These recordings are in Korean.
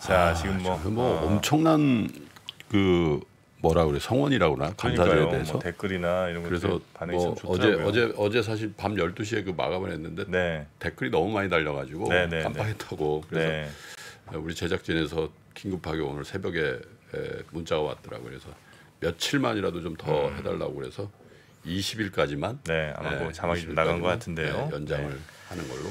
자, 아, 지금 뭐, 뭐 어. 엄청난 그 뭐라 그래 성원이라고나 감사절에 뭐 대해서 뭐 댓글이나 이런 그래서 반응이 뭐 어제 어제 어제 사실 밤 12시에 그 마감을 했는데 네. 댓글이 너무 많이 달려 가지고 네, 네, 네. 깜빡했다고 그래서 우리 제작진에서 긴급하게 오늘 새벽에 문자가 왔더라고요. 그래서 며칠만이라도 좀더 음. 해달라고 그래서 20일까지만 네 아마 네, 뭐 자막이 나간 것 같은데요. 네, 연장을 네. 하는 걸로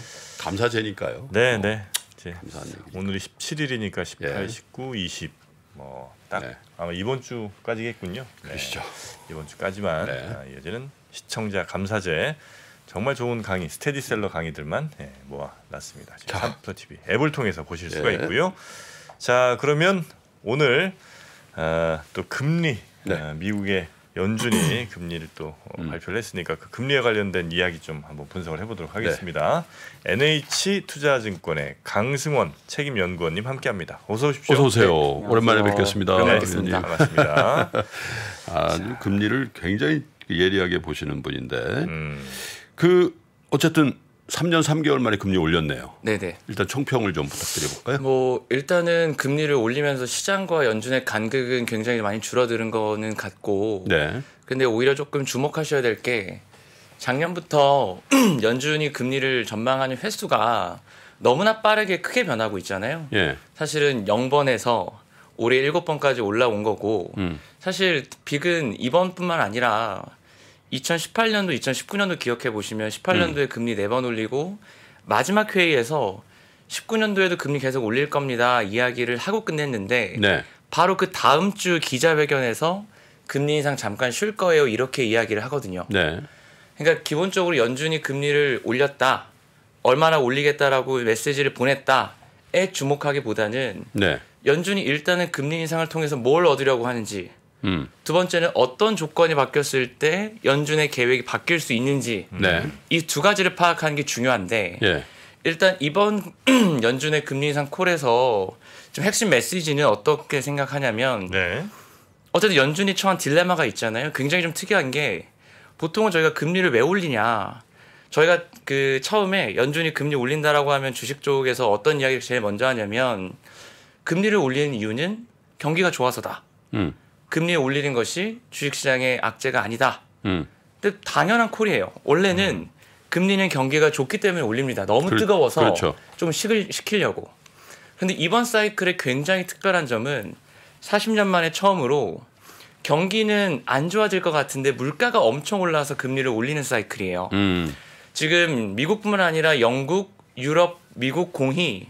감사제니까요. 네네. 어. 네. 감사합니다. 오늘이 17일이니까 18, 예. 19, 20 뭐딱 네. 아마 이번 주까지겠군요. 네. 그러시죠. 이번 주까지만 네. 아, 이어지는 시청자 감사제 정말 좋은 강의 스테디셀러 강의들만 예, 모아놨습니다. 삼프 TV 앱을 통해서 보실 수가 예. 있고요. 자 그러면 오늘 어, 또 금리 어, 미국의 연준이 음. 금리를 또 어, 음. 발표를 했으니까 그 금리에 관련된 이야기 좀 한번 분석을 해보도록 네. 하겠습니다. 네. NH 투자증권의 강승원 책임 연구원님 함께합니다. 어서 오십시오. 어서 오세요. 네. 오랜만에 뵙겠습니다. 오 네, 반갑습니다. 네, 아, 금리를 굉장히 예리하게 보시는 분인데 음. 그 어쨌든 3년 3개월 만에 금리 올렸네요. 네네. 일단 총평을 좀 부탁드려볼까요? 뭐 일단은 금리를 올리면서 시장과 연준의 간극은 굉장히 많이 줄어드는 거는 같고. 네. 근데 오히려 조금 주목하셔야 될 게 작년부터 연준이 금리를 전망하는 횟수가 너무나 빠르게 크게 변하고 있잖아요. 예. 사실은 0번에서 올해 7번까지 올라온 거고 음. 사실 빅은 이번뿐만 아니라 2018년도, 2019년도 기억해 보시면 18년도에 음. 금리 네 번 올리고 마지막 회의에서 19년도에도 금리 계속 올릴 겁니다 이야기를 하고 끝냈는데 네. 바로 그 다음 주 기자회견에서 금리 인상 잠깐 쉴 거예요 이렇게 이야기를 하거든요. 네. 그러니까 기본적으로 연준이 금리를 올렸다 얼마나 올리겠다라고 메시지를 보냈다에 주목하기보다는 네. 연준이 일단은 금리 인상을 통해서 뭘 얻으려고 하는지 음. 두 번째는 어떤 조건이 바뀌었을 때 연준의 계획이 바뀔 수 있는지 네. 이두 가지를 파악하는 게 중요한데 예. 일단 이번 연준의 금리 인상 콜에서 좀 핵심 메시지는 어떻게 생각하냐면 네. 어쨌든 연준이 처한 딜레마가 있잖아요. 굉장히 좀 특이한 게 보통은 저희가 금리를 왜 올리냐 저희가 그 처음에 연준이 금리 올린다라고 하면 주식 쪽에서 어떤 이야기를 제일 먼저 하냐면 금리를 올리는 이유는 경기가 좋아서다. 음. 금리 올리는 것이 주식시장의 악재가 아니다. 음. 근데 당연한 콜이에요. 원래는 음. 금리는 경기가 좋기 때문에 올립니다. 너무 그, 뜨거워서 그렇죠. 좀 식을 시키려고. 그런데 이번 사이클의 굉장히 특별한 점은 40년 만에 처음으로 경기는 안 좋아질 것 같은데 물가가 엄청 올라서 와 금리를 올리는 사이클이에요. 음. 지금 미국뿐만 아니라 영국, 유럽, 미국 공히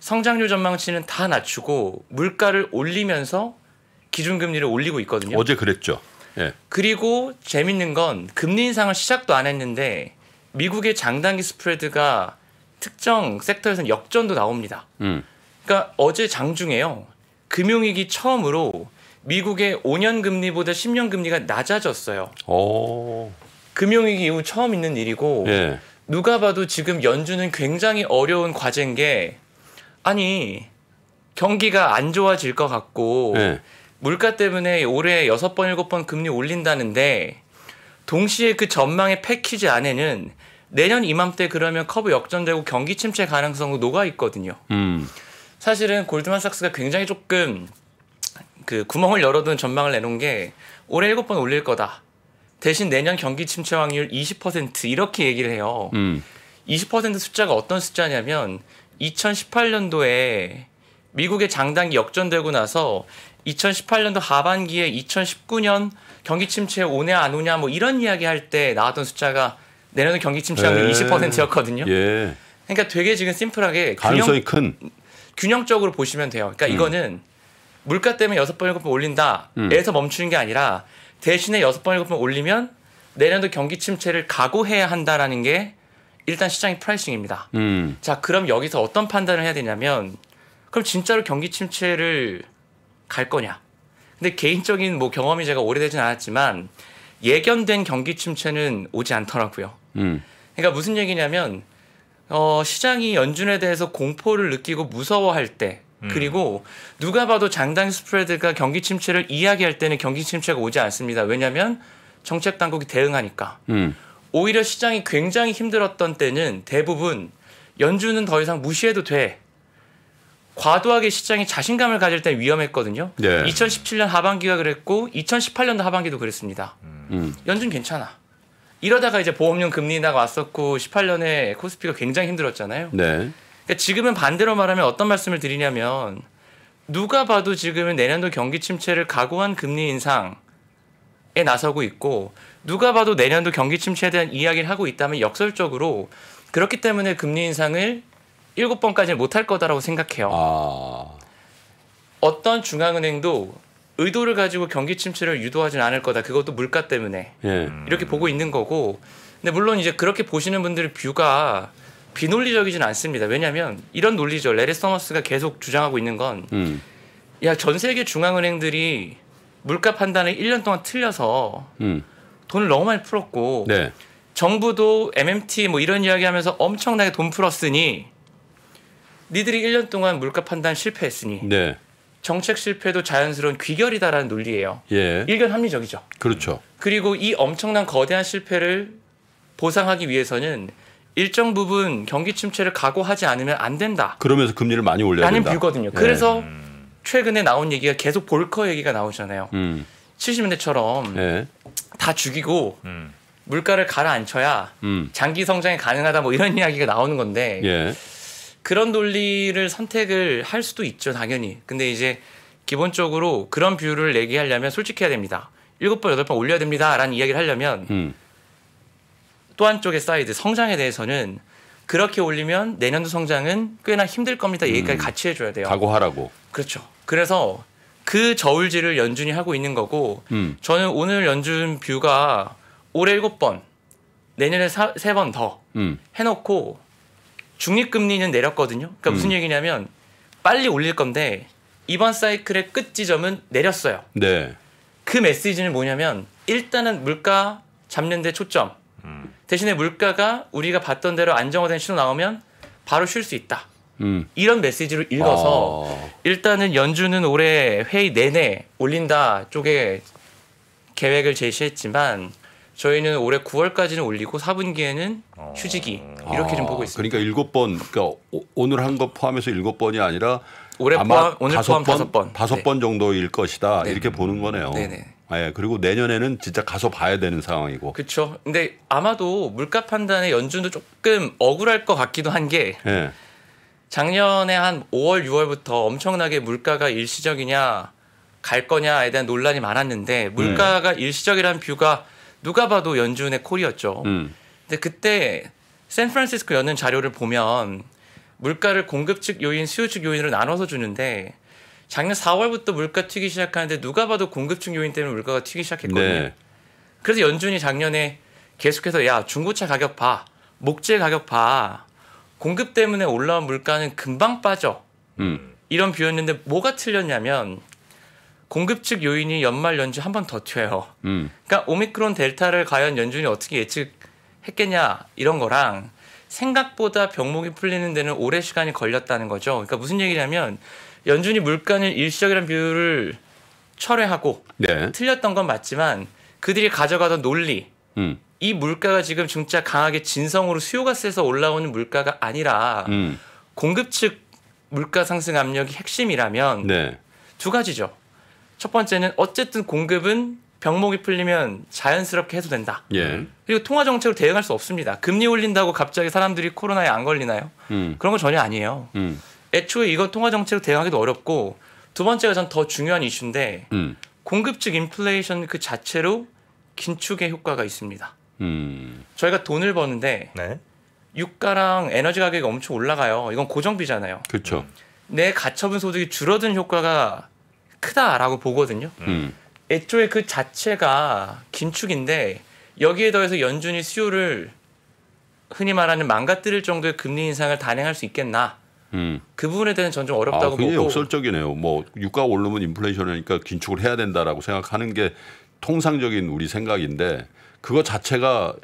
성장률 전망치는 다 낮추고 물가를 올리면서 기준금리를 올리고 있거든요. 어제 그랬죠. 예. 그리고 재밌는 건 금리 인상을 시작도 안 했는데 미국의 장단기 스프레드가 특정 섹터에서는 역전도 나옵니다. 음. 그러니까 어제 장중에요. 금융위기 처음으로 미국의 5년 금리보다 10년 금리가 낮아졌어요. 오. 금융위기 이후 처음 있는 일이고 예. 누가 봐도 지금 연준은 굉장히 어려운 과제인 게 아니 경기가 안 좋아질 것 같고 예. 물가 때문에 올해 여섯 번 일곱 번 금리 올린다는데 동시에 그 전망의 패키지 안에는 내년 이맘때 그러면 커브 역전되고 경기 침체 가능성도 녹아 있거든요. 음. 사실은 골드만삭스가 굉장히 조금 그 구멍을 열어둔 전망을 내놓은 게 올해 일곱 번 올릴 거다. 대신 내년 경기 침체 확률 20% 이렇게 얘기를 해요. 음. 20% 숫자가 어떤 숫자냐면 2018년도에 미국의 장당이 역전되고 나서 2018년도 하반기에 2019년 경기 침체 오냐 안 오냐 뭐 이런 이야기 할 때 나왔던 숫자가 내년도 경기 침체 확률 20%였거든요. 예. 그러니까 되게 지금 심플하게 가능성이 균형, 큰 균형적으로 보시면 돼요. 그러니까 음. 이거는 물가 때문에 여섯 번 일곱 번 올린다에서 음. 멈추는 게 아니라 대신에 여섯 번 일곱 번 올리면 내년도 경기 침체를 각오해야 한다라는 게 일단 시장의 프라이싱입니다. 음. 자, 그럼 여기서 어떤 판단을 해야 되냐면 그럼 진짜로 경기 침체를 갈 거냐? 근데 개인적인 뭐 경험이 제가 오래되진 않았지만 예견된 경기 침체는 오지 않더라고요. 음. 그러니까 무슨 얘기냐면 어, 시장이 연준에 대해서 공포를 느끼고 무서워할 때 음. 그리고 누가 봐도 장당 스프레드가 경기 침체를 이야기할 때는 경기 침체가 오지 않습니다. 왜냐하면 정책 당국이 대응하니까. 음. 오히려 시장이 굉장히 힘들었던 때는 대부분 연준은 더 이상 무시해도 돼. 과도하게 시장이 자신감을 가질 때 위험했거든요. 네. 2017년 하반기가 그랬고 2018년도 하반기도 그랬습니다. 음. 음. 연준 괜찮아. 이러다가 이제 보험료 금리 인 왔었고 18년에 코스피가 굉장히 힘들었잖아요. 네. 그러니까 지금은 반대로 말하면 어떤 말씀을 드리냐면 누가 봐도 지금은 내년도 경기 침체를 각오한 금리 인상에 나서고 있고 누가 봐도 내년도 경기 침체에 대한 이야기를 하고 있다면 역설적으로 그렇기 때문에 금리 인상을 일곱 번까지는 못할 거다라고 생각해요. 아... 어떤 중앙은행도 의도를 가지고 경기 침체를 유도하진 않을 거다. 그것도 물가 때문에 예. 이렇게 보고 있는 거고. 근데 물론 이제 그렇게 보시는 분들의 뷰가 비논리적이진 않습니다. 왜냐하면 이런 논리죠. 레리 서머스가 계속 주장하고 있는 건, 음. 야전 세계 중앙은행들이 물가 판단을 1년 동안 틀려서 음. 돈을 너무 많이 풀었고 네. 정부도 MMT 뭐 이런 이야기하면서 엄청나게 돈 풀었으니 니들이 1년 동안 물가 판단 실패했으니 네. 정책 실패도 자연스러운 귀결이다라는 논리예요. 예. 일견 합리적이죠. 그렇죠. 그리고 이 엄청난 거대한 실패를 보상하기 위해서는 일정 부분 경기 침체를 각오하지 않으면 안 된다. 그러면서 금리를 많이 올려야 라는 뷰거든요. 예. 그래서 음. 최근에 나온 얘기가 계속 볼커 얘기가 나오잖아요. 음. 70년대처럼 예. 다 죽이고 음. 물가를 가라앉혀야 음. 장기 성장이 가능하다 뭐 이런 이야기가 나오는 건데 예. 그런 논리를 선택을 할 수도 있죠, 당연히. 근데 이제 기본적으로 그런 뷰를 내게 하려면 솔직해야 됩니다. 일곱 번 여덟 번 올려야 됩니다라는 이야기를 하려면 음. 또 한쪽의 사이드 성장에 대해서는 그렇게 올리면 내년도 성장은 꽤나 힘들 겁니다. 얘기까지 음. 같이 해줘야 돼요. 각오하라고. 그렇죠. 그래서 그 저울질을 연준이 하고 있는 거고 음. 저는 오늘 연준 뷰가 올해 일곱 번 내년에 세번더 음. 해놓고 중립금리는 내렸거든요. 그러니까 무슨 음. 얘기냐면 빨리 올릴 건데 이번 사이클의 끝 지점은 내렸어요. 네. 그 메시지는 뭐냐면 일단은 물가 잡는 데 초점. 음. 대신에 물가가 우리가 봤던 대로 안정화된 신호 나오면 바로 쉴 수 있다. 음. 이런 메시지를 읽어서 아. 일단은 연준은 올해 회의 내내 올린다 쪽에 계획을 제시했지만 저희는 올해 9월까지는 올리고 4분기에는 어. 휴지기 이렇게 좀 보고 있습니다. 그러니까 일곱 번, 그러니까 오, 늘한 거 포함해서 일곱 번이 아니라 올해 아마 포함, 오늘 다섯 포함 다섯 번, 다섯 네. 번 정도일 것이다 네. 이렇게 보는 거네요. 네네. 아, 네. 예. 그리고 내년에는 진짜 가서 봐야 되는 상황이고. 그렇죠. 근데 아마도 물가 판단의 연준도 조금 억울할 것 같기도 한 게. 네. 작년에 한 5월, 6월부터 엄청나게 물가가 일시적이냐 갈 거냐에 대한 논란이 많았는데 물가가 음. 일시적이라는 뷰가 누가 봐도 연준의 콜이었죠. 음. 근데 그때 샌프란시스코 여는 자료를 보면 물가를 공급 측 요인, 수요 측 요인으로 나눠서 주는데 작년 4월부터 물가 튀기 시작하는데 누가 봐도 공급 측 요인 때문에 물가가 튀기 시작했거든요. 네. 그래서 연준이 작년에 계속해서 야 중고차 가격 봐, 목재 가격 봐, 공급 때문에 올라온 물가는 금방 빠져. 음. 이런 비였는데 뭐가 틀렸냐면 공급 측 요인이 연말 연주 한 번 더 튀어요. 음. 그러니까 오미크론 델타를 과연 연준이 어떻게 예측했겠냐 이런 거랑 생각보다 병목이 풀리는 데는 오래 시간이 걸렸다는 거죠. 그러니까 무슨 얘기냐면 연준이 물가는 일시적이라는 비율을 철회하고 네. 틀렸던 건 맞지만 그들이 가져가던 논리 음. 이 물가가 지금 진짜 강하게 진성으로 수요가 세서 올라오는 물가가 아니라 음. 공급 측 물가 상승 압력이 핵심이라면 네. 두 가지죠. 첫 번째는 어쨌든 공급은 병목이 풀리면 자연스럽게 해도된다 예. 그리고 통화 정책으로 대응할 수 없습니다. 금리 올린다고 갑자기 사람들이 코로나에 안 걸리나요? 음. 그런 건 전혀 아니에요. 음. 애초에 이건 통화 정책으로 대응하기도 어렵고 두 번째가 전 더 중요한 이슈인데 음. 공급 즉 인플레이션 그 자체로 긴축의 효과가 있습니다. 음. 저희가 돈을 버는데 네. 유가랑 에너지 가격이 엄청 올라가요. 이건 고정비잖아요. 그렇죠. 내 가처분 소득이 줄어든 효과가 크다라고 보거든요. 음. 음. 애초에 그 자체가 긴축인데 여기에 더해서 연준이 수요를 흔히 말하는 망가뜨릴 정도의 금리 인상을 단행할 수 있겠나? 음. 그 부분에 대해서는 전 좀 어렵다고 아, 굉장히 보고. 역설적이네요. 뭐 유가 오르면 인플레이션이니까 긴축을 해야 된다라고 생각하는 게 통상적인 우리 생각인데 그거 자체가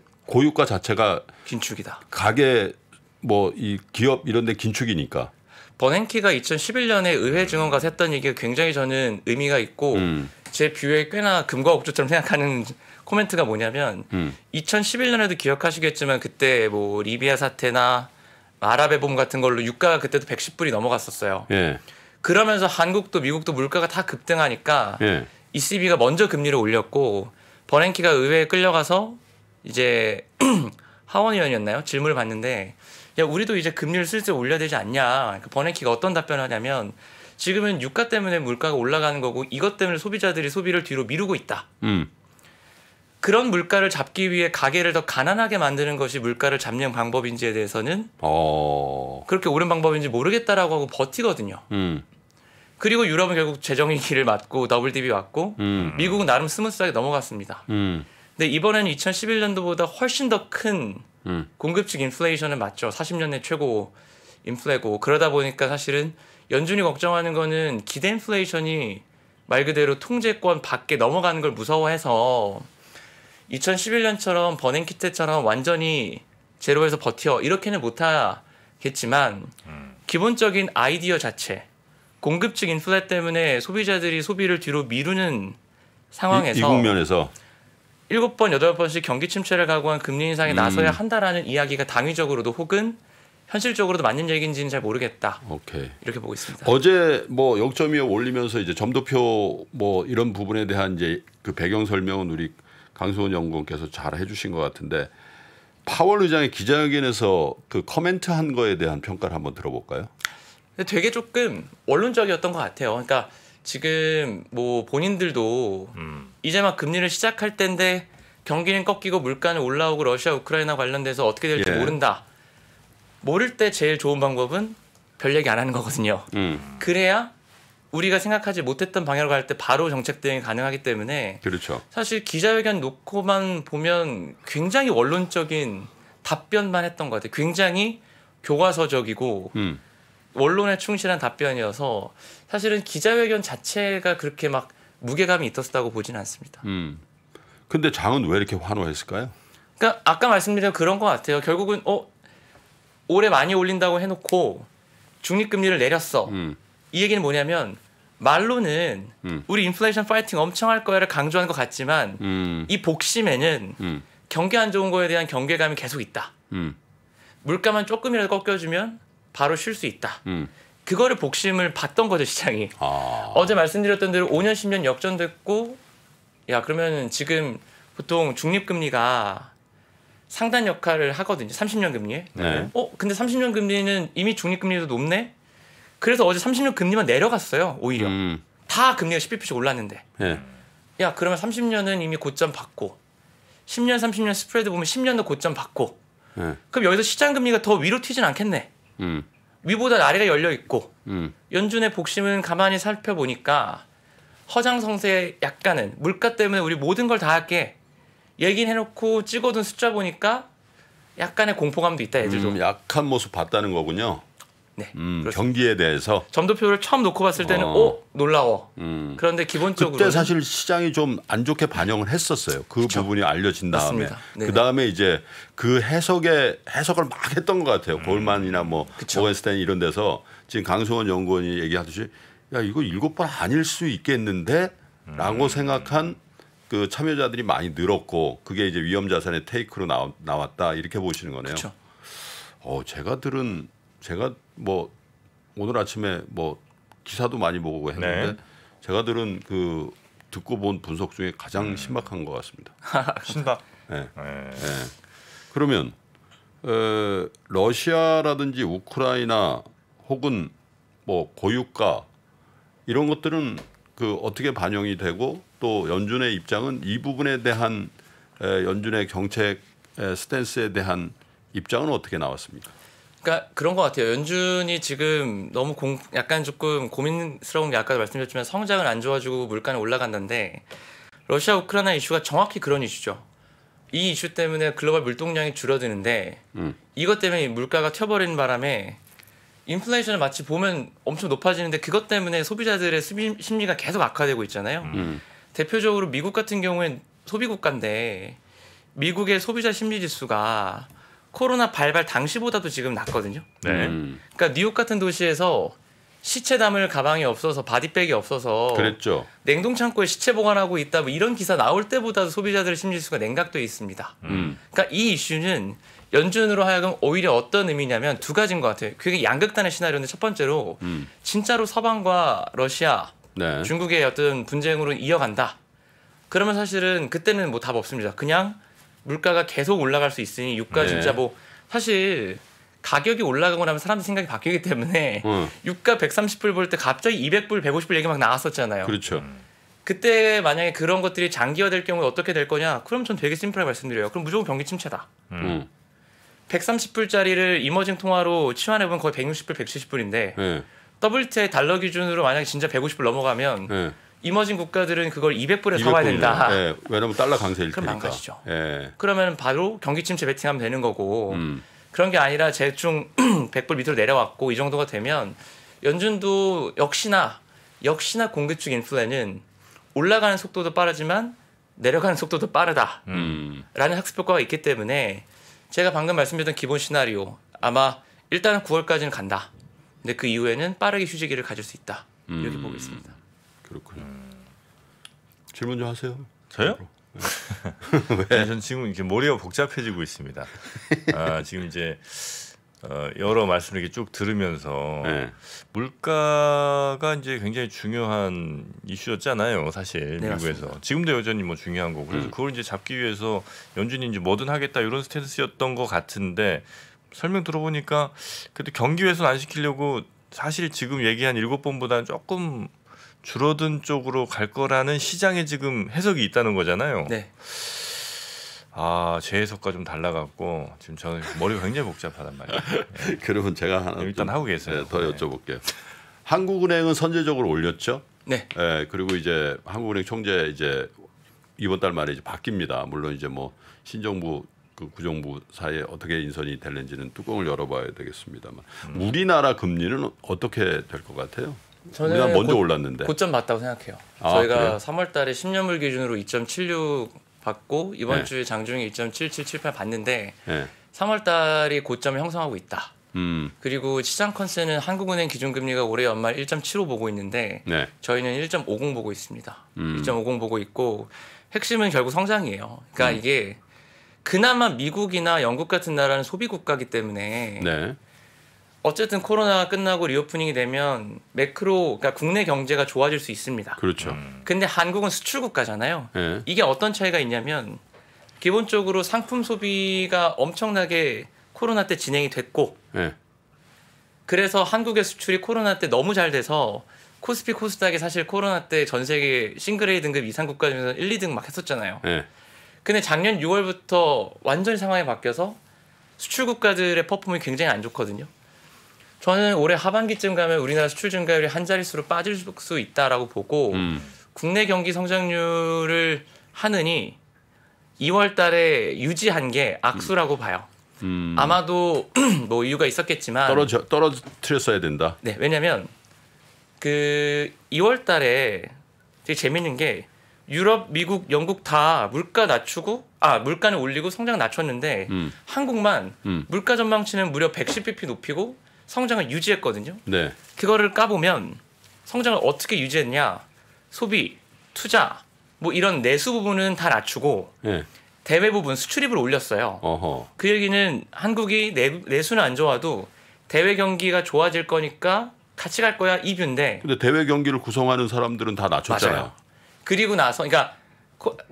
고유가 자체가 긴축이다. 가게 뭐 이 기업 이런 데 긴축이니까 버냉키가 2011년에 의회 증언가서 했던 얘기가 굉장히 저는 의미가 있고 음. 제 뷰에 꽤나 금과 옥조처럼 생각하는 코멘트가 뭐냐면 음. 2011년에도 기억하시겠지만 그때 뭐 리비아 사태나 아랍의 봄 같은 걸로 유가가 그때도 110불이 넘어갔었어요. 예. 그러면서 한국도 미국도 물가가 다 급등하니까 예. ECB가 먼저 금리를 올렸고 버냉키가 의회에 끌려가서 이제 하원 의원이었나요? 질문을 받는데 야 우리도 이제 금리를 슬슬 올려야 되지 않냐. 그러니까 버냉키가 어떤 답변하냐면 지금은 유가 때문에 물가가 올라가는 거고 이것 때문에 소비자들이 소비를 뒤로 미루고 있다. 음. 그런 물가를 잡기 위해 가게를 더 가난하게 만드는 것이 물가를 잡는 방법인지에 대해서는 어... 그렇게 옳은 방법인지 모르겠다라고 하고 버티거든요. 음. 그리고 유럽은 결국 재정위기를 맞고 더 WDB 맞고 음. 미국은 나름 스무스하게 넘어갔습니다. 음. 근데 이번에는 2011년도보다 훨씬 더큰 음. 공급 측 인플레이션은 맞죠. 40년대 최고 인플레고 그러다 보니까 사실은 연준이 걱정하는 거는 기대 인플레이션이 말 그대로 통제권 밖에 넘어가는 걸 무서워해서 2011년처럼 버냉키테처럼 완전히 제로에서 버티어 이렇게는 못하겠지만 음. 기본적인 아이디어 자체 공급 측 인플레 때문에 소비자들이 소비를 뒤로 미루는 상황에서 이, 이 국면에서 일곱 번 여덟 번씩 경기 침체를 각오한 금리 인상에 음. 나서야 한다라는 이야기가 당위적으로도 혹은 현실적으로도 맞는 얘기인지는 잘 모르겠다. 오케이. 이렇게 보고 있습니다. 어제 뭐0.25 올리면서 이제 점도표 뭐 이런 부분에 대한 이제 그 배경 설명은 우리 강수원 연구원께서 잘 해주신 것 같은데 파월 의장의 기자회견에서 그 커멘트한 거에 대한 평가를 한번 들어볼까요? 되게 조금 원론적이었던 것 같아요. 그러니까 지금 뭐 본인들도 음. 이제 막 금리를 시작할 때인데 경기는 꺾이고 물가는 올라오고 러시아 우크라이나 관련돼서 어떻게 될지 예. 모른다. 모를 때 제일 좋은 방법은 별 얘기 안 하는 거거든요. 음. 그래야 우리가 생각하지 못했던 방향으로 갈 때 바로 정책 대응이 가능하기 때문에 그렇죠. 사실 기자회견 놓고만 보면 굉장히 원론적인 답변만 했던 것 같아요. 굉장히 교과서적이고 음. 원론에 충실한 답변이어서 사실은 기자회견 자체가 그렇게 막 무게감이 있었다고 보지는 않습니다. 음. 근데 장은 왜 이렇게 환호했을까요? 그러니까 아까 말씀드린 그런 것 같아요. 결국은 어 올해 많이 올린다고 해놓고 중립금리를 내렸어. 음. 이 얘기는 뭐냐면 말로는 음. 우리 인플레이션 파이팅 엄청 할 거야를 강조하는 것 같지만 음. 이 복심에는 음. 경기 안 좋은 거에 대한 경계감이 계속 있다. 음. 물가만 조금이라도 꺾여주면 바로 쉴 수 있다. 음. 그거를 복심을 봤던 거죠 시장이. 아. 어제 말씀드렸던 대로 5년 10년 역전됐고 야 그러면 지금 보통 중립금리가 상단 역할을 하거든요. 30년 금리에. 네. 어 근데 30년 금리는 이미 중립금리도 높네. 그래서 어제 30년 금리만 내려갔어요. 오히려 음. 다 금리가 10bp씩 올랐는데. 네. 야 그러면 30년은 이미 고점 받고 10년 30년 스프레드 보면 10년도 고점 받고. 네. 그럼 여기서 시장 금리가 더 위로 튀진 않겠네. 음. 위보다 아래가 열려 있고 음. 연준의 복심은 가만히 살펴보니까 허장성세 약간은 물가 때문에 우리 모든 걸 다 할게 얘긴 해놓고 찍어둔 숫자 보니까 약간의 공포감도 있다 애들도 음, 약한 모습 봤다는 거군요. 네. 음, 경기에 대해서 점도표를 처음 놓고 봤을 때는 어. 오 놀라워. 음. 그런데 기본적으로 그때 사실 시장이 좀 안 좋게 반영을 했었어요. 그 그쵸? 부분이 알려진 다음에 네. 그 다음에 이제 그 해석에 해석을 막 했던 것 같아요. 음. 골만이나 뭐 오웬스타인 이런 데서 지금 강성원 연구원이 얘기하듯이 야 이거 일곱 번 아닐 수 있겠는데라고 음. 생각한 그 참여자들이 많이 늘었고 그게 이제 위험 자산의 테이크로 나, 나왔다 이렇게 보시는 거네요. 그쵸. 어 제가 들은 제가 뭐 오늘 아침에 뭐 기사도 많이 보고 했는데 네. 제가 들은 그 듣고 본 분석 중에 가장 음. 신박한 것 같습니다. 신박. 네. 네. 네. 그러면 에, 러시아라든지 우크라이나 혹은 뭐 고유가 이런 것들은 그 어떻게 반영이 되고 또 연준의 입장은 이 부분에 대한 에, 연준의 정책 에, 스탠스에 대한 입장은 어떻게 나왔습니까? 그러니까 그런 것 같아요. 연준이 지금 너무 공, 약간 조금 고민스러운 게 아까도 말씀드렸지만 성장을안 좋아지고 물가는 올라간다는데 러시아 우크라이나 이슈가 정확히 그런 이슈죠. 이 이슈 때문에 글로벌 물동량이 줄어드는데 음. 이것 때문에 물가가 튀어버리는 바람에 인플레이션을 마치 보면 엄청 높아지는데 그것 때문에 소비자들의 수비, 심리가 계속 악화되고 있잖아요. 음. 음. 대표적으로 미국 같은 경우엔 소비 국가인데 미국의 소비자 심리 지수가 코로나 발발 당시보다도 지금 낮거든요. 네. 음. 그러니까 뉴욕 같은 도시에서 시체 담을 가방이 없어서 바디백이 없어서 그랬죠. 냉동 창고에 시체 보관하고 있다 뭐 이런 기사 나올 때보다 도 소비자들의 심리수가 냉각돼 있습니다. 음. 음. 그러니까 이 이슈는 연준으로 하여금 오히려 어떤 의미냐면 두 가지인 것 같아요. 그게 양극단의 시나리오인데 첫 번째로 음. 진짜로 서방과 러시아, 네. 중국의 어떤 분쟁으로 이어간다. 그러면 사실은 그때는 뭐 답 없습니다. 그냥 물가가 계속 올라갈 수 있으니 유가 네. 진짜 뭐 사실 가격이 올라가고 나면 사람 생각이 바뀌기 때문에 음. 유가 130불 볼 때 갑자기 200불, 150불 얘기 막 나왔었잖아요. 그렇죠. 그때 만약에 그런 것들이 장기화될 경우에 어떻게 될 거냐? 그럼 전 되게 심플하게 말씀드려요. 그럼 무조건 경기 침체다. 음. 130불짜리를 음. 이머징 통화로 치환해 보면 거의 160불, 170불인데 네. 더블 테 달러 기준으로 만약에 진짜 150불 넘어가면 네. 이머징 국가들은 그걸 200불에 사와야 된다. 예, 왜냐면 달러 강세일 그럼 테니까. 망가지죠. 예. 그러면 바로 경기 침체 베팅하면 되는 거고 음. 그런 게 아니라 재중 100불 밑으로 내려왔고 이 정도가 되면 연준도 역시나 역시나 공급축 인플레는 올라가는 속도도 빠르지만 내려가는 속도도 빠르다라는 음. 학습 효과가 있기 때문에 제가 방금 말씀드렸던 기본 시나리오 아마 일단은 9월까지는 간다. 근데 그 이후에는 빠르게 휴지기를 가질 수 있다. 이렇게 음. 보고 있습니다. 그렇군요. 음. 질문 좀 하세요. 저요? 네, 전 네. 네. 지금 이렇게 머리가 복잡해지고 있습니다. 아, 지금 이제 어, 여러 말씀을 이렇게 쭉 들으면서 네. 물가가 이제 굉장히 중요한 이슈였잖아요, 사실 네, 미국에서 맞습니다. 지금도 여전히 뭐 중요한 거고 그래서 음. 그걸 이제 잡기 위해서 연준이 이제 뭐든 하겠다 이런 스탠스였던 것 같은데 설명 들어보니까 그래도 경기 훼선안 시키려고 사실 지금 얘기한 일곱 번보다는 조금 줄어든 쪽으로 갈 거라는 시장에 지금 해석이 있다는 거잖아요. 네. 아, 제 해석과 좀 달라갖고 지금 저는 머리가 굉장히 복잡하단 말이에요. 네. 그러면 제가 하나 일단 하고 계세요. 네, 더 네. 여쭤볼게요. 한국은행은 선제적으로 올렸죠. 네. 네. 그리고 이제 한국은행 총재 이제 이번 달 말에 이제 바뀝니다. 물론 이제 뭐 신정부 그 구정부 사이에 어떻게 인선이 될는지는 뚜껑을 열어봐야 되겠습니다만 음. 우리나라 금리는 어떻게 될 것 같아요? 저는 우리가 먼저 고, 올랐는데 고점 맞다고 생각해요. 아, 저희가 그래요? 3월달에 10년물 기준으로 2.76 받고 이번 네. 주에 장중에 2.7778받는데 네. 3월달이 고점을 형성하고 있다. 음. 그리고 시장 컨셉은 한국은행 기준금리가 올해 연말 1.75 보고 있는데 네. 저희는 1.50 보고 있습니다. 음. 1.50 보고 있고 핵심은 결국 성장이에요. 그러니까 음. 이게 그나마 미국이나 영국 같은 나라는 소비 국가기 때문에 네. 어쨌든 코로나가 끝나고 리오프닝이 되면 매크로 그러니까 국내 경제가 좋아질 수 있습니다. 그렇죠. 음. 근데 한국은 수출 국가잖아요. 네. 예. 이게 어떤 차이가 있냐면 기본적으로 상품 소비가 엄청나게 코로나 때 진행이 됐고 네. 그래서 한국의 수출이 코로나 때 너무 잘 돼서 코스피 코스닥이 사실 코로나 때 전 세계 싱글A 등급 이상 국가 중에서 1, 2등 막 했었잖아요. 네. 근데 작년 6월부터 완전히 상황이 바뀌어서 수출 국가들의 퍼포먼이 굉장히 안 좋거든요. 저는 올해 하반기쯤 가면 우리나라 수출 증가율이 한 자릿수로 빠질 수 있다라고 보고 음. 국내 경기 성장률을 하느니 2월 달에 유지한 게 악수라고 음. 봐요. 음. 아마도 뭐 이유가 있었겠지만 떨어져 떨어뜨렸어야 된다. 네, 왜냐면 그 2월 달에 되게 재밌는 게 유럽, 미국, 영국 다 물가 낮추고 아 물가는 올리고 성장 낮췄는데 음. 한국만 음. 물가 전망치는 무려 110bp 높이고 성장을 유지했거든요. 네. 그거를 까보면 성장을 어떻게 유지했냐 소비, 투자 뭐 이런 내수 부분은 다 낮추고 네. 대외 부분 수출입을 올렸어요. 어허. 그 얘기는 한국이 내, 내수는 안 좋아도 대외 경기가 좋아질 거니까 같이 갈 거야 이 뷰인데. 근데 대외 경기를 구성하는 사람들은 다 낮췄잖아요. 맞아요. 그리고 나서 그러니까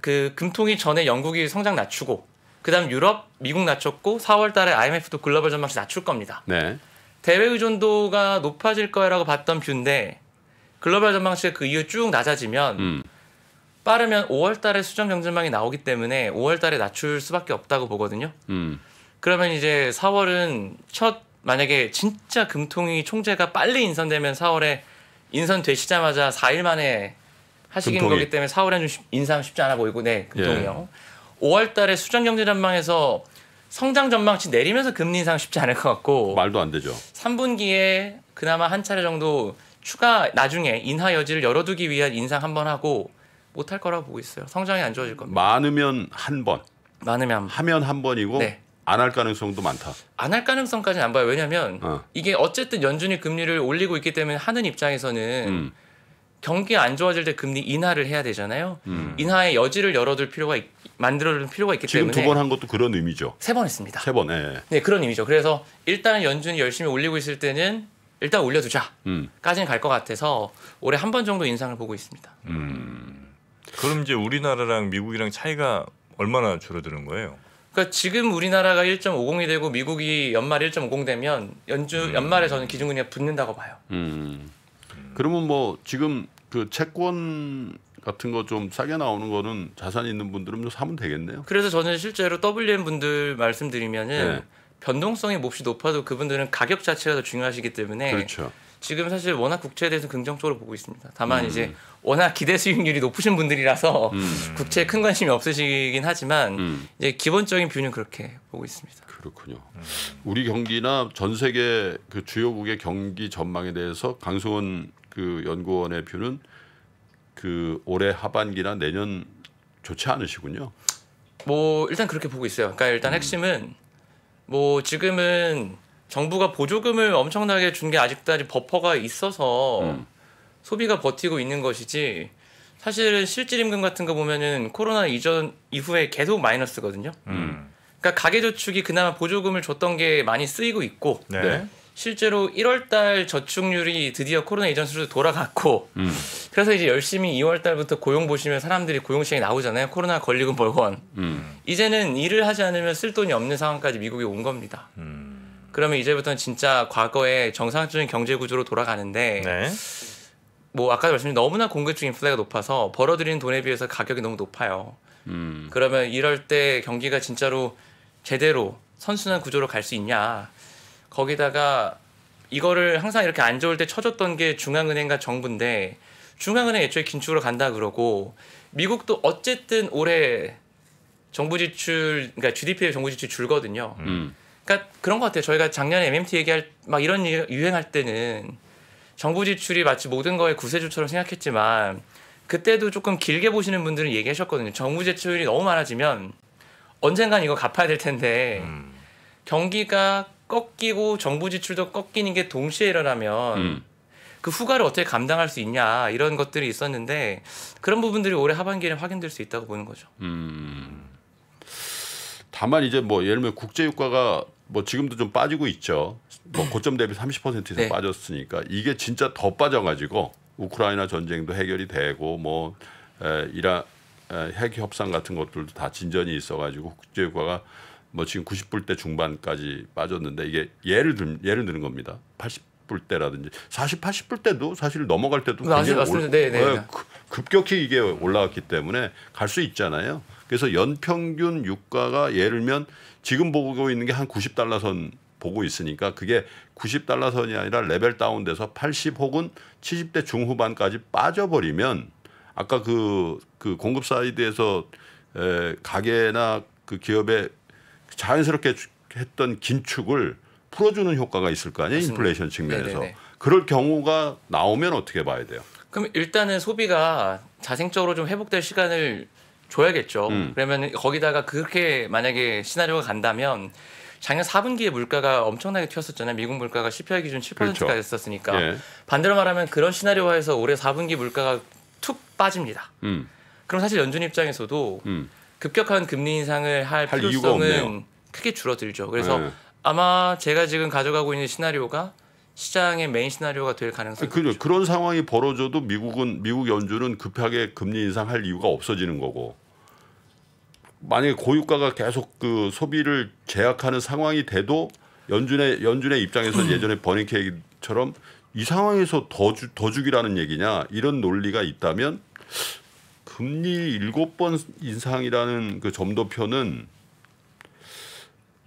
그 금통위 전에 영국이 성장 낮추고 그다음 유럽, 미국 낮췄고 4월 달에 IMF도 글로벌 전망치 낮출 겁니다. 네. 대외 의존도가 높아질 거라고 봤던 뷰인데 글로벌 전망치가 그 이후 쭉 낮아지면 음. 빠르면 5월 달에 수정 경전망이 나오기 때문에 5월 달에 낮출 수밖에 없다고 보거든요. 음. 그러면 이제 4월은 첫 만약에 진짜 금통위 총재가 빨리 인선되면 4월에 인선되시자마자 4일 만에 하시는 거기 때문에 4월에는 인상 쉽지 않아 보이고 네, 금통위요 예. 5월 달에 수정 경제 전망에서 성장 전망치 내리면서 금리 인상 쉽지 않을 것 같고 말도 안 되죠. 3분기에 그나마 한 차례 정도 추가 나중에 인하 여지를 열어두기 위한 인상 한 번 하고 못 할 거라고 보고 있어요. 성장이 안 좋아질 겁니다. 많으면 한 번. 많으면 하면 한 번이고 네. 안할 가능성도 많다. 안 할 가능성까지는 안 봐요. 왜냐하면 어. 이게 어쨌든 연준이 금리를 올리고 있기 때문에 하는 입장에서는 음. 경기 안 좋아질 때 금리 인하를 해야 되잖아요. 음. 인하의 여지를 열어둘 필요가 있, 만들어줄 필요가 있기 지금 때문에 지금 두 번 한 것도 그런 의미죠. 세 번 했습니다. 세 번. 네. 네 그런 의미죠. 그래서 일단 연준이 열심히 올리고 있을 때는 일단 올려두자. 음. 까지는 갈 것 같아서 올해 한 번 정도 인상을 보고 있습니다. 음. 그럼 이제 우리나라랑 미국이랑 차이가 얼마나 줄어드는 거예요? 그러니까 지금 우리나라가 1.50이 되고 미국이 연말 1.50 되면 연주 음. 연말에 저는 기준금리가 붙는다고 봐요. 음. 그러면 뭐 지금 그 채권 같은 거 좀 싸게 나오는 거는 자산 있는 분들은 좀 사면 되겠네요. 그래서 저는 실제로 WM 분들 말씀드리면은 네. 변동성이 몹시 높아도 그분들은 가격 자체가 더 중요하시기 때문에 그렇죠. 지금 사실 워낙 국채에 대해서 긍정적으로 보고 있습니다. 다만 음. 이제 워낙 기대 수익률이 높으신 분들이라서 음. 국채에 큰 관심이 없으시긴 하지만 음. 이제 기본적인 뷰는 그렇게 보고 있습니다. 그렇군요. 우리 경기나 전 세계 그 주요국의 경기 전망에 대해서 강소원 그 연구원의 뷰는 그 올해 하반기나 내년 좋지 않으시군요. 뭐 일단 그렇게 보고 있어요. 그러니까 일단 음. 핵심은 뭐 지금은 정부가 보조금을 엄청나게 준 게 아직까지 버퍼가 있어서 음. 소비가 버티고 있는 것이지 사실은 실질 임금 같은 거 보면은 코로나 이전 이후에 계속 마이너스거든요. 음. 그러니까 가계 저축이 그나마 보조금을 줬던 게 많이 쓰이고 있고 네. 네. 실제로 1월달 저축률이 드디어 코로나 이전 수준으로 돌아갔고 음. 그래서 이제 열심히 2월달부터 고용 보시면 사람들이 고용 시장에 나오잖아요. 코로나 걸리건 벌건 음. 이제는 일을 하지 않으면 쓸 돈이 없는 상황까지 미국이 온 겁니다. 음. 그러면 이제부터는 진짜 과거의 정상적인 경제 구조로 돌아가는데 네. 뭐 아까 말씀드린 너무나 공급중 인플레가 높아서 벌어들이는 돈에 비해서 가격이 너무 높아요. 음. 그러면 이럴 때 경기가 진짜로 제대로 선순환 구조로 갈 수 있냐? 거기다가 이거를 항상 이렇게 안 좋을 때 쳐줬던 게 중앙은행과 정부인데 중앙은행 애초에 긴축으로 간다 그러고 미국도 어쨌든 올해 정부 지출 그러니까 GDP의 정부 지출 줄거든요. 음. 음. 그러니까 그런 것 같아요. 저희가 작년에 MMT 얘기할 막 이런 유행할 때는 정부 지출이 마치 모든 거의 구세주처럼 생각했지만 그때도 조금 길게 보시는 분들은 얘기하셨거든요. 정부 지출이 너무 많아지면 언젠간 이거 갚아야 될 텐데 음. 경기가 꺾이고 정부 지출도 꺾이는 게 동시에 일어나면 음. 그 후과를 어떻게 감당할 수 있냐 이런 것들이 있었는데 그런 부분들이 올해 하반기에 확인될 수 있다고 보는 거죠. 음. 다만 이제 뭐 예를 들면 국제 유가가 뭐 지금도 좀 빠지고 있죠. 뭐 고점 대비 30% 이상 네. 빠졌으니까 이게 진짜 더 빠져가지고 우크라이나 전쟁도 해결이 되고 뭐 에, 이라 핵 협상 같은 것들도 다 진전이 있어가지고 국제 유가가 뭐 지금 90불대 중반까지 빠졌는데 이게 예를 들 예를 드는 겁니다. 80불대라든지 40, 80불대도 사실 넘어갈 때도 굉장히 올, 네, 네. 네. 급격히 이게 올라왔기 때문에 갈 수 있잖아요. 그래서 연평균 유가가 예를 들면 지금 보고 있는 게 한 90달러 선 보고 있으니까 그게 90달러 선이 아니라 레벨 다운돼서 80 혹은 70대 중후반까지 빠져버리면 아까 그, 그 공급 사이드에서 에, 가게나 그 기업의 자연스럽게 했던 긴축을 풀어주는 효과가 있을 거 아니에요 인플레이션 측면에서 네네네. 그럴 경우가 나오면 어떻게 봐야 돼요? 그럼 일단은 소비가 자생적으로 좀 회복될 시간을 줘야겠죠. 음. 그러면 거기다가 그렇게 만약에 시나리오가 간다면 작년 4분기에 물가가 엄청나게 튀었었잖아요. 미국 물가가 CPI 기준 7%가 그렇죠. 됐었으니까 예. 반대로 말하면 그런 시나리오에서 올해 4분기 물가가 툭 빠집니다. 음. 그럼 사실 연준 입장에서도 음. 급격한 금리 인상을 할, 할 필요성은 크게 줄어들죠. 그래서 네. 아마 제가 지금 가져가고 있는 시나리오가 시장의 메인 시나리오가 될 가능성이 그죠. 있죠. 그런 상황이 벌어져도 미국은 미국 연준은 급하게 금리 인상할 이유가 없어지는 거고 만약에 고유가가 계속 그 소비를 제약하는 상황이 돼도 연준의 연준의 입장에서 예전에 버닝케이처럼 이 상황에서 더, 주, 더 주기라는 얘기냐 이런 논리가 있다면 금리 일곱 번 인상이라는 그 점도표는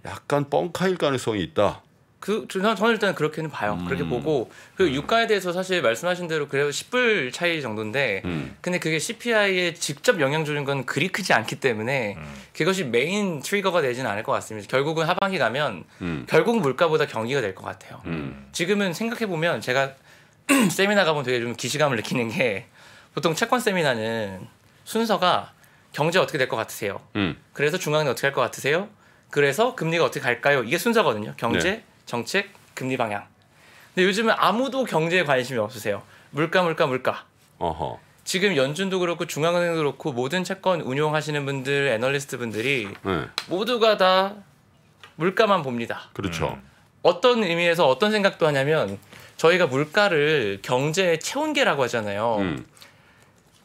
약간 뻥카일 가능성이 있다. 그 저는 일단 그렇게는 봐요. 음. 그렇게 보고 그 음. 유가에 대해서 사실 말씀하신 대로 그래도 10불 차이 정도인데 음. 근데 그게 CPI에 직접 영향 주는 건 그리 크지 않기 때문에 음. 그것이 메인 트리거가 되지는 않을 것 같습니다. 결국은 하반기 가면 음. 결국 물가보다 경기가 될 것 같아요. 음. 지금은 생각해 보면 제가 세미나 가면 되게 좀 기시감을 느끼는 게 보통 채권 세미나는 순서가 경제 어떻게 될 것 같으세요? 음. 그래서 중앙은 어떻게 할 것 같으세요? 그래서 금리가 어떻게 갈까요? 이게 순서거든요. 경제, 네. 정책, 금리 방향. 근데 요즘은 아무도 경제에 관심이 없으세요. 물가, 물가, 물가. 어허. 지금 연준도 그렇고 중앙은행도 그렇고 모든 채권 운용하시는 분들, 애널리스트 분들이 네. 모두가 다 물가만 봅니다. 그렇죠. 음. 어떤 의미에서 어떤 생각도 하냐면 저희가 물가를 경제의 체온계라고 하잖아요. 음.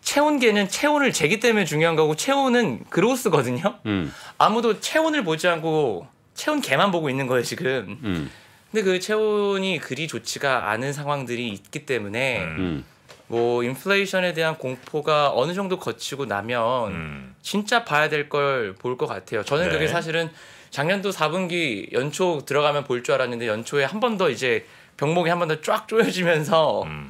체온계는 체온을 재기 때문에 중요한 거고 체온은 그로스거든요. 음. 아무도 체온을 보지 않고 체온계만 보고 있는 거예요 지금. 음. 근데 그 체온이 그리 좋지가 않은 상황들이 있기 때문에 음. 음. 뭐 인플레이션에 대한 공포가 어느 정도 거치고 나면 음. 진짜 봐야 될 걸 볼 것 같아요. 저는 네. 그게 사실은 작년도 4분기 연초 들어가면 볼 줄 알았는데 연초에 한 번 더 이제 병목이 한 번 더 쫙 조여지면서. 음.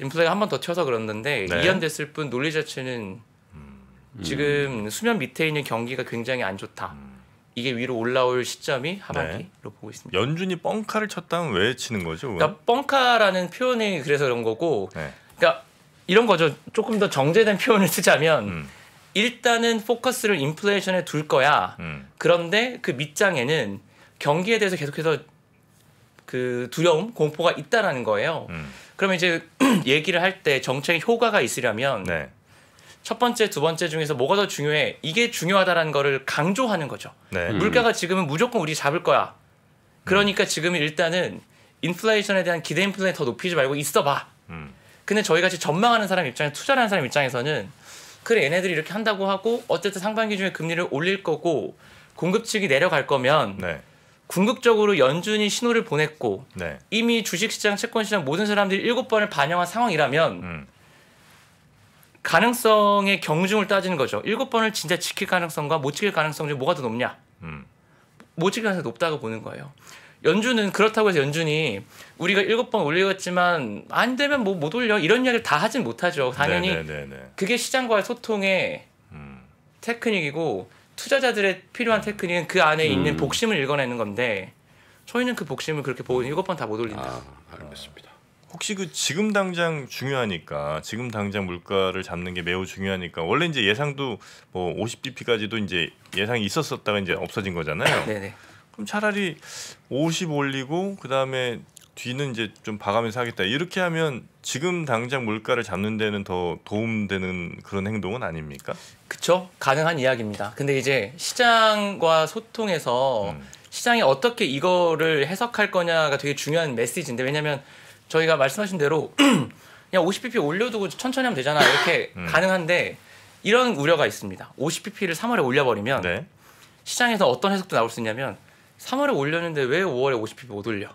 인플레가 한번 더튀어서 그랬는데 네. 이연됐을 뿐 논리 자체는 음. 지금 음. 수면 밑에 있는 경기가 굉장히 안 좋다. 음. 이게 위로 올라올 시점이 네. 하반기로 네. 보고 있습니다. 연준이 뻥카를 쳤다면 왜 치는 거죠? 그러니까 뻥카라는 표현이 그래서 그런 거고, 네. 그러니까 이런 거죠. 조금 더 정제된 표현을 쓰자면 음. 일단은 포커스를 인플레이션에 둘 거야. 음. 그런데 그 밑장에는 경기에 대해서 계속해서 그 두려움, 공포가 있다라는 거예요. 음. 그러면 이제 얘기를 할 때 정책의 효과가 있으려면 네. 첫 번째, 두 번째 중에서 뭐가 더 중요해? 이게 중요하다라는 거를 강조하는 거죠. 네. 음. 물가가 지금은 무조건 우리 잡을 거야. 그러니까 음. 지금 일단은 인플레이션에 대한 기대 인플레이 더 높이지 말고 있어봐. 음. 근데 저희 같이 전망하는 사람 입장에 투자하는 사람 입장에서는 그래 얘네들이 이렇게 한다고 하고 어쨌든 상반기 중에 금리를 올릴 거고 공급 측이 내려갈 거면 네. 궁극적으로 연준이 신호를 보냈고 네. 이미 주식시장, 채권시장 모든 사람들이 일곱 번을 반영한 상황이라면 음. 가능성의 경중을 따지는 거죠. 일곱 번을 진짜 지킬 가능성과 못 지킬 가능성 중에 뭐가 더 높냐? 음. 못 지킬 가능성이 높다고 보는 거예요. 연준은 그렇다고 해서 연준이 우리가 일곱 번 올리겠지만 안 되면 뭐 못 올려 이런 이야기를 다 하진 못하죠. 당연히 네네네네. 네, 네, 네. 그게 시장과의 소통의 음. 테크닉이고 투자자들의 필요한 테크닉은 그 안에 음. 있는 복심을 읽어내는 건데 저희는 그 복심을 그렇게 보니 이것만 다못 올린다. 아, 알겠습니다. 혹시 그 지금 당장 중요하니까 지금 당장 물가를 잡는 게 매우 중요하니까 원래 이제 예상도 뭐 50bp까지도 이제 예상이 있었었다가 이제 없어진 거잖아요. 네네. 그럼 차라리 50 올리고 그다음에 뒤는 이제 좀 봐가면서 하겠다. 이렇게 하면 지금 당장 물가를 잡는 데는 더 도움되는 그런 행동은 아닙니까? 그렇죠. 가능한 이야기입니다. 근데 이제 시장과 소통해서 음. 시장이 어떻게 이거를 해석할 거냐가 되게 중요한 메시지인데 왜냐하면 저희가 말씀하신 대로 그냥 50bp 올려두고 천천히 하면 되잖아 이렇게 음. 가능한데 이런 우려가 있습니다. 50bp를 3월에 올려버리면 네. 시장에서 어떤 해석도 나올 수 있냐면 3월에 올렸는데 왜 5월에 50bp 못 올려?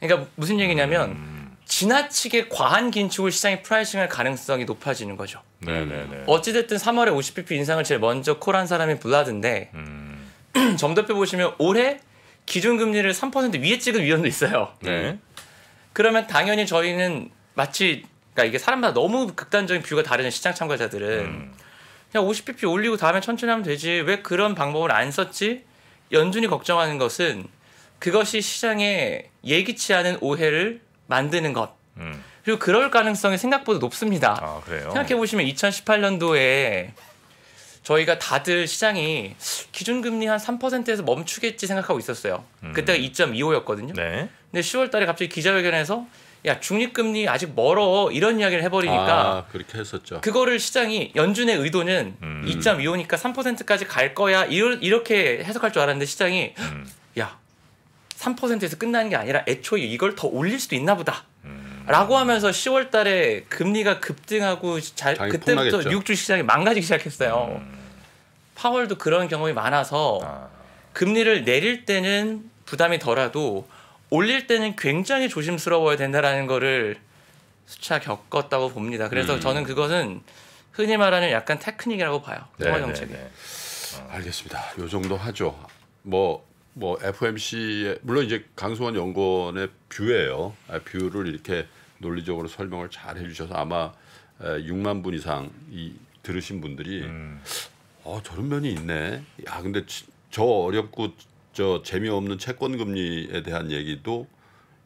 그러니까 무슨 얘기냐면 음. 지나치게 과한 긴축을 시장에 프라이싱할 가능성이 높아지는 거죠. 네네네. 어찌됐든 3월에 50bp 인상을 제일 먼저 콜한 사람이 블라드인데 음. 점도표 보시면 올해 기준금리를 3% 위에 찍은 위원도 있어요. 네. 그러면 당연히 저희는 마치 그러니까 이게 사람마다 너무 극단적인 뷰가 다른 시장 참가자들은 음. 그냥 50bp 올리고 다음에 천천히 하면 되지 왜 그런 방법을 안 썼지? 연준이 걱정하는 것은 그것이 시장에 예기치 않은 오해를 만드는 것. 음. 그리고 그럴 가능성이 생각보다 높습니다. 아, 생각해 보시면 2018년도에 저희가 다들 시장이 기준금리 한 3%에서 멈추겠지 생각하고 있었어요. 음. 그때가 2.25였거든요. 네. 근데 10월 달에 갑자기 기자회견에서 야 중립금리 아직 멀어 이런 이야기를 해버리니까 아, 그렇게 했었죠. 그거를 시장이 연준의 의도는 음. 2.25니까 3%까지 갈 거야 이렇게 해석할 줄 알았는데 시장이 음. 야 3%에서 끝나는 게 아니라 애초에 이걸 더 올릴 수도 있나 보다. 음. 라고 하면서 10월 달에 금리가 급등하고 잘 그때부터 폭주시장이 망가지기 시작했어요. 음. 파월도 그런 경험이 많아서 아. 금리를 내릴 때는 부담이 덜어도 올릴 때는 굉장히 조심스러워야 된다라는 거를 수차 겪었다고 봅니다. 그래서 음. 저는 그것은 흔히 말하는 약간 테크닉이라고 봐요. 통화 네, 네, 정책에. 네. 어. 알겠습니다. 요 정도 하죠. 뭐뭐 FMC 에 물론 이제 강수원 연구원의 뷰예요. 아, 뷰를 이렇게 논리적으로 설명을 잘 해주셔서 아마 에, 6만 분 이상 이 들으신 분들이 음. 어 저런 면이 있네. 야 근데 저 어렵고 저 재미없는 채권 금리에 대한 얘기도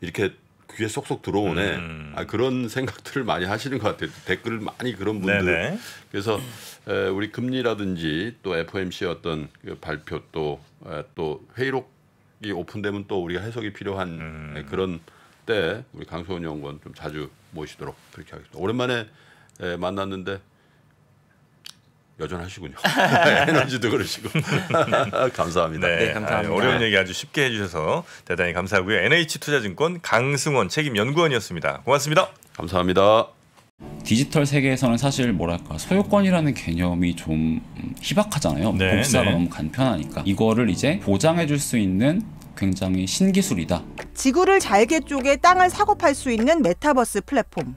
이렇게 귀에 쏙쏙 들어오네. 음. 아, 그런 생각들을 많이 하시는 것 같아요. 댓글을 많이 그런 분들. 네네. 그래서 에, 우리 금리라든지 또 FOMC 어떤 그 발표 또또 또 회의록이 오픈되면 또 우리가 해석이 필요한 음. 에, 그런 때 우리 강소원 연구원 좀 자주 모시도록 그렇게 하겠습니다. 오랜만에 에, 만났는데 여전하시군요. 네, 에너지도 그러시고. 감사합니다. 네, 네 아, 감사합니다. 어려운 얘기 아주 쉽게 해주셔서 대단히 감사하고요. NH투자증권 강승원 책임연구원이었습니다. 고맙습니다. 감사합니다. 디지털 세계에서는 사실 뭐랄까 소유권이라는 개념이 좀 희박하잖아요. 네, 복사가 네. 너무 간편하니까 이거를 이제 보장해줄 수 있는 굉장히 신기술이다. 지구를 잘게 쪼개 땅을 사고 팔 수 있는 메타버스 플랫폼.